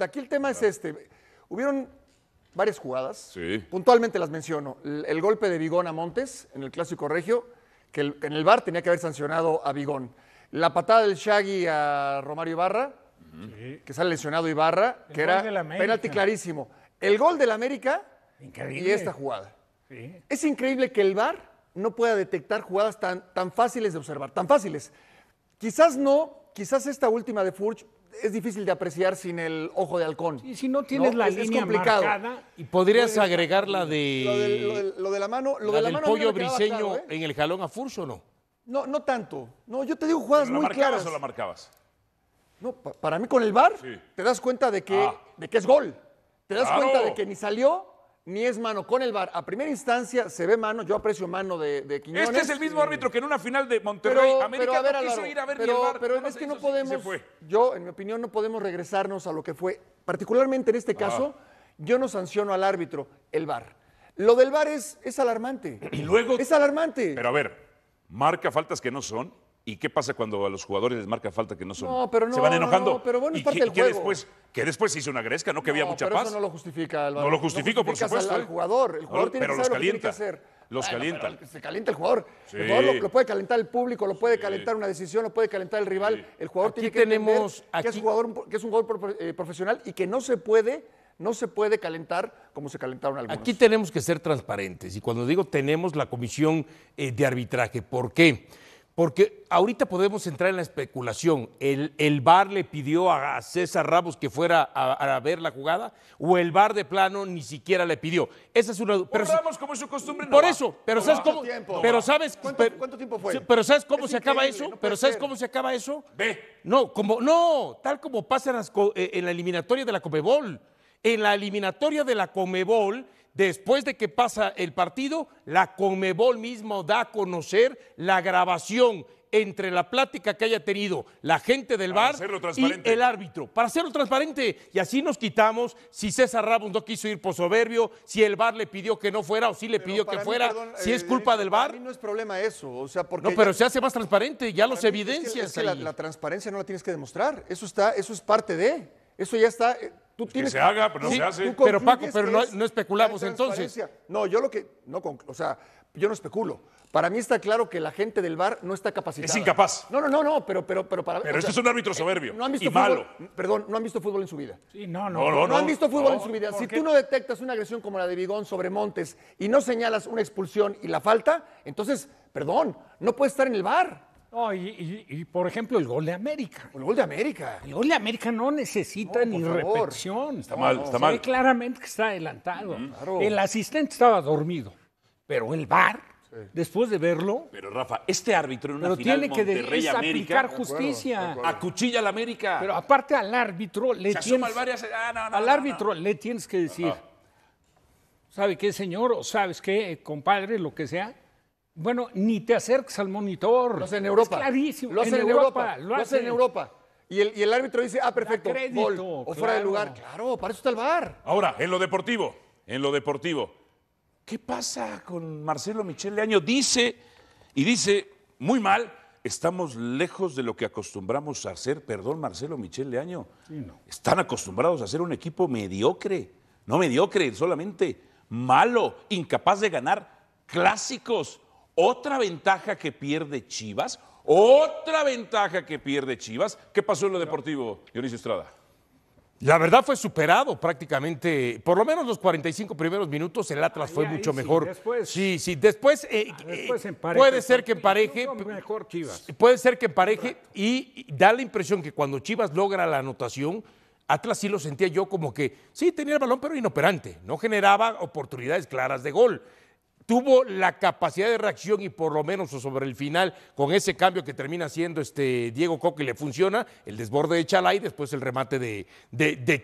Aquí el tema es este. Hubieron varias jugadas. Puntualmente las menciono. El, golpe de Vigón a Montes en el Clásico Regio, que en el VAR tenía que haber sancionado a Vigón. La patada del Shaggy a Romario Ibarra, que que sale lesionado Ibarra, que era penalti clarísimo. El gol del América y esta jugada. Es increíble que el VAR no pueda detectar jugadas tan, tan fáciles de observar, tan fáciles. Quizás no, quizás esta última de Furch es difícil de apreciar sin el ojo de halcón. Y si no tienes la línea Marcada, y podrías agregar la de lo de, la mano, lo de la del pollo briseño ¿eh? en el jalón a Furso, ¿no? No, no tanto. No, yo te digo jugadas muy claras. ¿La marcabas o la marcabas? No, para mí con el bar te das cuenta de que, ah. de que es gol. Te das cuenta de que ni salió ni es mano con el VAR. A primera instancia se ve mano, yo aprecio mano de, de este Quiñones. Este es el mismo eh, árbitro que en una final de Monterrey América a quiso ir a ver el VAR. Pero es que no este podemos, yo en mi opinión no podemos regresarnos a lo que fue, particularmente en este ah. caso, yo no sanciono al árbitro, el VAR. Lo del VAR es, es alarmante. Y luego... Es alarmante. Pero a ver, marca faltas que no son ¿Y qué pasa cuando a los jugadores les marca falta que no son? pero se van enojando. No, pero bueno, es parte del juego. Que después, que después hizo una gresca, ¿no? Que había mucha paz. Eso no lo justifica, No lo justifico, por supuesto. Al, jugador. El jugador tiene que los Los Se calienta el jugador. El jugador lo, puede calentar el público, lo puede calentar una decisión, lo puede calentar el rival. El jugador tiene que tenemos, aquí... que, es jugador, que es un jugador eh, profesional y que no se puede no se puede calentar como se calentaron algunos. Aquí tenemos que ser transparentes y cuando digo tenemos la comisión eh, de arbitraje, ¿por qué? Porque ahorita podemos entrar en la especulación. ¿El, el VAR le pidió a César Ramos que fuera a, ver la jugada? ¿O el bar de plano ni siquiera le pidió? Esa es una pero sabemos como es su costumbre, Por eso, pero ¿sabes pero sabes, ¿Cuánto, tiempo fue? Pero ¿sabes cómo se acaba eso? ¿Pero sabes cómo se acaba eso? Ve. No, como, no, tal como pasa eh, en la eliminatoria de la Comebol. En la eliminatoria de la Comebol después de que pasa el partido, la Comebol mismo da a conocer la grabación entre la plática que haya tenido la gente del bar y el árbitro, para hacerlo transparente. Y así nos quitamos si César Ramos no quiso ir por soberbio, si el bar le pidió que no fuera o si le pidió que fuera, si es eh, culpa del bar. Para mí no es problema eso, o sea, porque... No, pero se hace más transparente, ya los evidencias. la, la, transparencia no la tienes que demostrar, eso, está, eso es parte de... Eso ya está, eh, Tú pues tienes que se haga, pero no se hace. Pero Paco, pero no, especulamos entonces. No, yo lo que no, o sea, yo no especulo. Para mí está claro que la gente del bar no está capacitada. Es incapaz. No, no, no, no, pero, pero, pero Pero es un árbitro eh, soberbio. y malo. Mm, perdón, no han visto fútbol en su vida. Sí, no, no. No, no, han visto fútbol en su vida. Si tú no detectas una agresión como la de Bigón sobre Montes y no señalas una expulsión y la falta, entonces, perdón, no puedes estar en el bar. No, y, por ejemplo, el gol de América. El gol de América. El gol de América no necesita ni repetición. Está mal, está mal. claramente que está adelantado. El asistente estaba dormido, pero el VAR, después de verlo. Pero Rafa, este árbitro en una pero tiene que Monterrey, aplicar justicia. A cuchilla Acuchilla al América. Pero aparte al árbitro le Se tienes. Al, ah, no, al árbitro le tienes que decir. ¿Sabe qué, señor? ¿O sabes qué, eh, compadre? Lo que sea bueno, ni te acerques al monitor. Lo hacen en Europa. Lo hacen en, Europa, Lo, hacen en Europa. Y el, árbitro dice, ah, perfecto, O fuera de lugar. Claro, para eso está el VAR. Ahora, en lo deportivo, en lo deportivo, ¿qué pasa con Marcelo Michel Leaño? Dice, y dice muy mal, estamos lejos de lo que acostumbramos a hacer. Perdón, Marcelo Michel Leaño. Sí, no. Están acostumbrados a ser un equipo mediocre. No mediocre, solamente malo, incapaz de ganar clásicos otra ventaja que pierde Chivas, otra ventaja que pierde Chivas. ¿Qué pasó en lo deportivo, Dionisio Estrada? La verdad fue superado prácticamente, por lo menos los 45 primeros minutos, el Atlas fue mucho mejor. Después, sí, sí, después, puede ser que empareje. Mejor Puede ser que empareje y, y da la impresión que cuando Chivas logra la anotación, Atlas sí lo sentía yo como que sí tenía el balón, pero inoperante, no generaba oportunidades claras de gol tuvo la capacidad de reacción y por lo menos sobre el final, con ese cambio que termina haciendo este Diego Coque, le funciona el desborde de y después el remate de,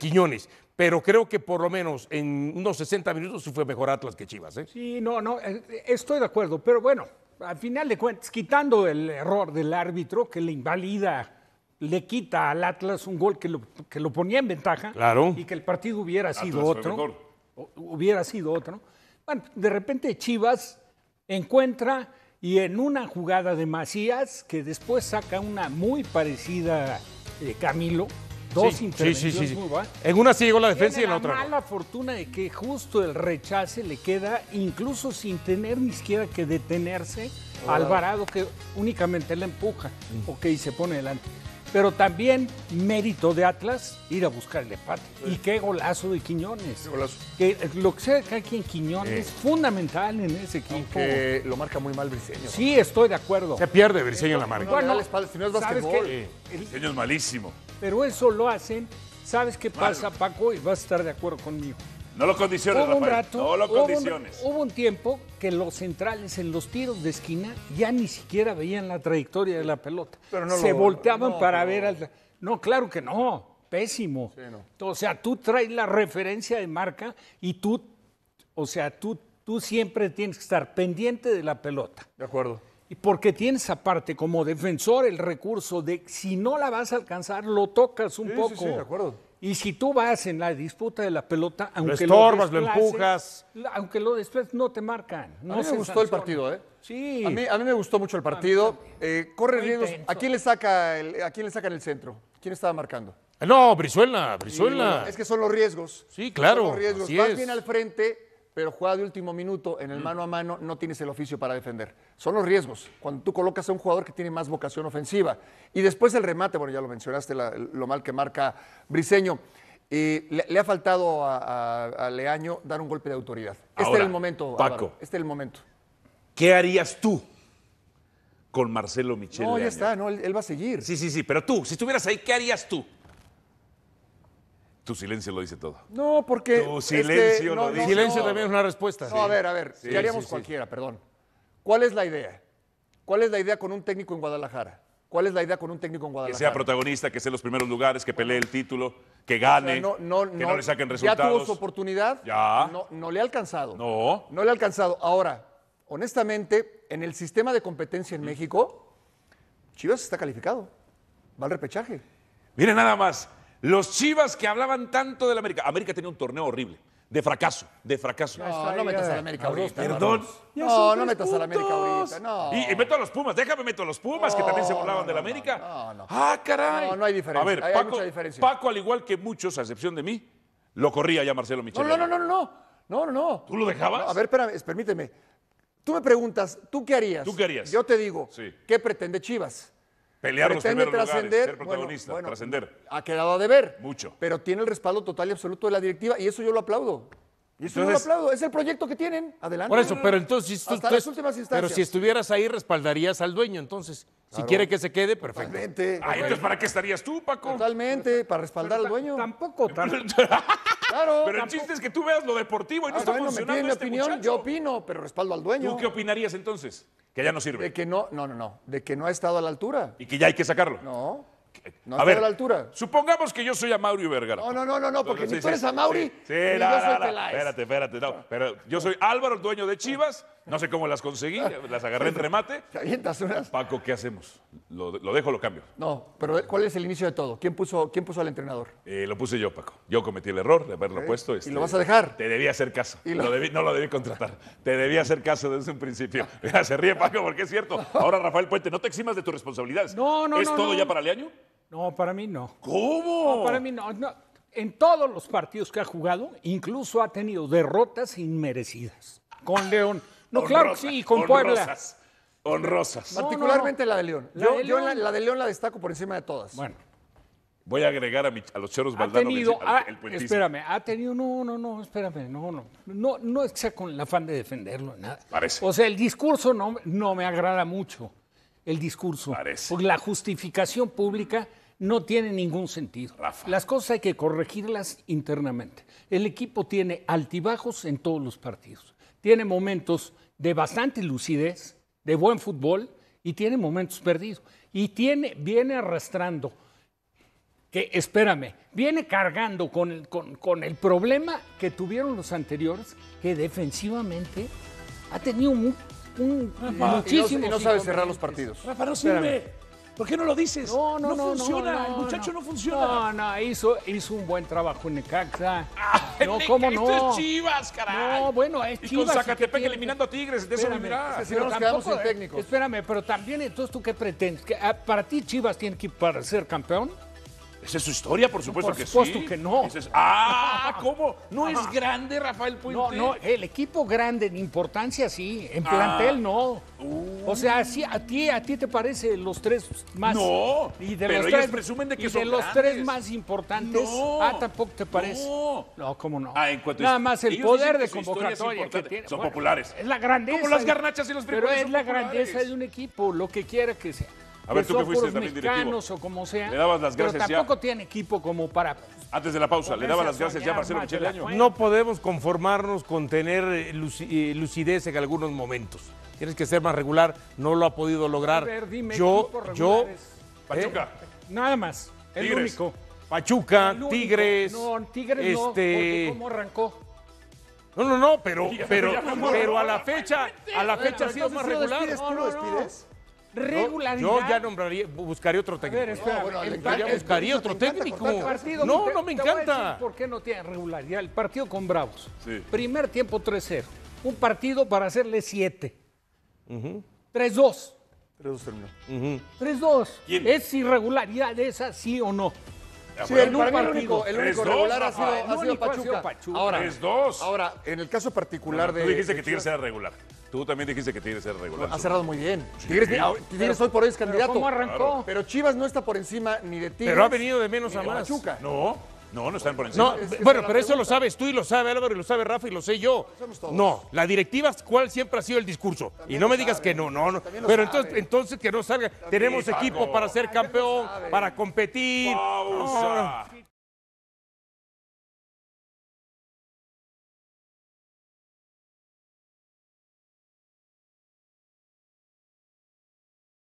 Quiñones pero creo que por lo menos en unos 60 minutos fue mejor Atlas que Chivas. ¿eh? Sí, no, no, eh, estoy de acuerdo, pero bueno, al final de cuentas, quitando el error del árbitro que le invalida, le quita al Atlas un gol que lo, que lo ponía en ventaja y que el partido hubiera sido otro, hubiera sido otro. Bueno, de repente Chivas encuentra y en una jugada de Macías, que después saca una muy parecida de eh, Camilo, dos intervenciones muy En una sí llegó la defensa y en la otra. La fortuna de que justo el rechace le queda, incluso sin tener ni siquiera que detenerse, Alvarado que únicamente le empuja, mm. ok, se pone delante pero también mérito de Atlas ir a buscar el empate. Y qué golazo de Quiñones. lo que sea que aquí en Quiñones fundamental en ese equipo. lo marca muy mal Briseño. Sí, estoy de acuerdo. Se pierde Briseño en la marca. Bueno, no, espalda, si no es basquetbol. Que Briseño es malísimo. Pero eso lo hacen. ¿Sabes qué pasa, Paco? Y vas a estar de acuerdo conmigo. No lo condiciones, hubo un rato, no lo condiciones. Hubo un, tiempo que los centrales en los tiros de esquina ya ni siquiera veían la trayectoria de la pelota. Pero no Se volteaban para ver al... No, claro que no. Pésimo. o sea, tú traes la referencia de marca y tú, o sea, tú, tú siempre tienes que estar pendiente de la pelota. De acuerdo. Y porque tienes aparte como defensor el recurso de si no la vas a alcanzar, lo tocas un poco. sí, de acuerdo. Y si tú vas en la disputa de la pelota, aunque lo estorbas, lo, empujas, aunque lo después no te marcan. No a mí me gustó el partido, ¿eh? Sí. A mí, a mí, me gustó mucho el partido. Eh, corre riesgos. ¿A quién le saca el, a quién le sacan el centro? ¿Quién estaba marcando? No, Brizuela, Brizuela. es que son los riesgos. Sí, claro. Son los riesgos. Vas bien al frente, pero juega de último minuto en el mm. mano a mano no tienes el oficio para defender. Son los riesgos. Cuando tú colocas a un jugador que tiene más vocación ofensiva. Y después el remate, bueno, ya lo mencionaste, lo mal que marca Briseño. Eh, le, ha faltado a, Leaño dar un golpe de autoridad. este es el momento, Paco. este es el momento. ¿Qué harías tú con Marcelo Michel? No, ya está, no, él va a seguir. Sí, sí, sí, pero tú, si estuvieras ahí, ¿qué harías tú? Tu silencio lo dice todo. No, porque. Tu silencio Silencio también es una respuesta. No, a ver, a ver. haríamos cualquiera, perdón. ¿Cuál es la idea? ¿Cuál es la idea con un técnico en Guadalajara? ¿Cuál es la idea con un técnico en Guadalajara? Que sea protagonista, que sea en los primeros lugares, que pelee el título, que gane, que no, le saquen resultados. Ya tuvo su oportunidad. Ya. No, no le ha alcanzado. No. No le ha alcanzado. Ahora, honestamente, en el sistema de competencia en México, Chivas está calificado. Va al repechaje. Mire nada más. Los Chivas que hablaban tanto la América. América tenía un torneo horrible. De fracaso, de fracaso. No, no metas a la América ahorita. Perdón. No, no metas a la América ahorita. Y, meto a los Pumas, déjame meto a los Pumas, que también se burlaban de la América. No, no. Ah, caray. No, no hay diferencia. A ver, Paco, diferencia. Paco, al igual que muchos, a excepción de mí, lo corría ya Marcelo Michel. No, no, no, no, no. No, no, ¿Tú lo dejabas? a ver, espérame, permíteme. Tú me preguntas, ¿tú qué harías? ¿Tú qué harías? Yo te digo, ¿qué pretende Chivas? Pelear los primeros ser protagonista, trascender. Ha quedado a deber. Mucho. Pero tiene el respaldo total y absoluto de la directiva y eso yo lo aplaudo. eso yo lo aplaudo. Es el proyecto que tienen. Adelante. Por eso, pero entonces... Hasta las últimas instancias. Pero si estuvieras ahí, respaldarías al dueño, entonces. Si quiere que se quede, perfecto. Totalmente. Ah, entonces, ¿para qué estarías tú, Paco? Totalmente, para respaldar al dueño. Tampoco. totalmente. Claro. Pero el chiste es que tú veas lo deportivo y no ah, está funcionando este opinión, yo opino, pero respaldo al dueño. ¿Tú qué opinarías entonces? Que ya no sirve. De que no, no, no, no, de que no ha estado a la altura. Y que ya hay que sacarlo. No a ver, a la altura. Supongamos que yo soy a Mauri Vergara. No, no, no, no, porque si tú eres a Mauri, yo soy Espérate, espérate, Pero yo soy Álvaro, dueño de Chivas. No sé cómo las conseguí, las agarré en remate. Paco, ¿qué hacemos? ¿Lo, dejo o lo cambio? No, pero ¿cuál es el inicio de todo? ¿Quién puso, quién puso al entrenador? Eh, lo puse yo, Paco. Yo cometí el error de haberlo puesto. ¿Y lo este, vas a dejar? Te debía hacer caso. no lo debí contratar. te debía hacer caso desde un principio. se ríe, Paco, porque es cierto. Ahora, Rafael Puente, no te eximas de tus responsabilidades. No, no, ¿Es todo ya para el año. No, para mí no. ¿Cómo? No, para mí no. En todos los partidos que ha jugado, incluso ha tenido derrotas inmerecidas. Con León. No, claro sí, con Puebla. Honrosas. Particularmente la de León. La yo, de La, la, de León la destaco por encima de todas. Bueno. Voy a agregar a, los cheros Valdano. Ha tenido, espérame, ha tenido, no, no, no, espérame, no, no, no, no es que sea con el afán de defenderlo, nada. Parece. O sea, el discurso no, no me agrada mucho el discurso. la justificación pública no tiene ningún sentido. Las cosas hay que corregirlas internamente. El equipo tiene altibajos en todos los partidos. Tiene momentos de bastante lucidez, de buen fútbol y tiene momentos perdidos. Y tiene, viene arrastrando, que espérame, viene cargando con el, problema que tuvieron los anteriores, que defensivamente ha tenido un muchísimo. Y no, sabe cerrar los partidos. Rafa, no sirve. ¿Por qué no lo dices? No, no, no. No funciona, no, el muchacho no. funciona. No, no, hizo, un buen trabajo en Necaxa. Ah, no, ¿cómo no? Esto es Chivas, caray. No, bueno, es Chivas. Y con Zacatepec eliminando a Tigres, de eso vivirá. Si nos quedamos sin eh. técnico. Espérame, pero también, entonces, ¿tú qué pretendes? Ah, ¿Para ti Chivas tiene que ir para ser campeón? Esa es su historia, por supuesto que sí. Por supuesto que no. ah, ¿cómo? ¿No es grande Rafael Puente? No, no, el equipo grande en importancia sí, en ah. plantel no. Uh. O sea, a ti a ti te parece los tres más No, y de pero los tres, presumen de que y son de los tres más importantes, ah, tampoco te parece. No, cómo no. Ah, Nada más el poder de convocatoria que tiene. Son populares. Es la grandeza. Como las garnachas y los frijoles Pero es la grandeza de un equipo, lo que quiera que sea. A ver, tú que fuiste también directivo. o como sea. Le dabas las gracias pero tampoco tienen tiene equipo como para... Pues, Antes de la pausa, le daban las gracias ya a Marcelo Michel No podemos conformarnos con tener eh, eh, lucidez en algunos momentos. Tienes que ser más regular, no lo ha podido lograr. A ver, dime, yo, yo... ¿eh? Pachuca. Nada más, el único. Pachuca, Tigres. No, Tigres no, este, ¿cómo arrancó? No, no, no, pero, pero, pero a la fecha, a la fecha ha sido más regular regularidad. Yo, ya nombraría, buscaría otro técnico. A ver, espera, bueno, yo ya buscaría otro técnico. no, no me encanta. ¿Por qué no tiene regularidad? El partido con Bravos. Primer tiempo 3-0. Un partido para hacerle 7. 3-2. 3-2 terminó. 3-2. ¿Es irregularidad esa, sí o no? Sí, el, único, partido, el regular ha, sido, ha, Pachuca. 3-2. Ahora, en el caso particular de. Tú dijiste de que Tigres era regular. Tú también dijiste que que ser regular. Ha cerrado muy bien. Tigres, hoy por hoy es candidato. ¿Cómo arrancó? Pero Chivas no está por encima ni de ti Pero ha venido de menos a más. No. No, no están por encima. bueno, pero eso lo sabes tú y lo sabe Álvaro y lo sabe Rafa y lo sé yo. no, la directiva, ¿cuál siempre ha sido el discurso? y no me digas que no, no, no. Pero entonces, entonces que no salga. Tenemos equipo para ser campeón, para competir.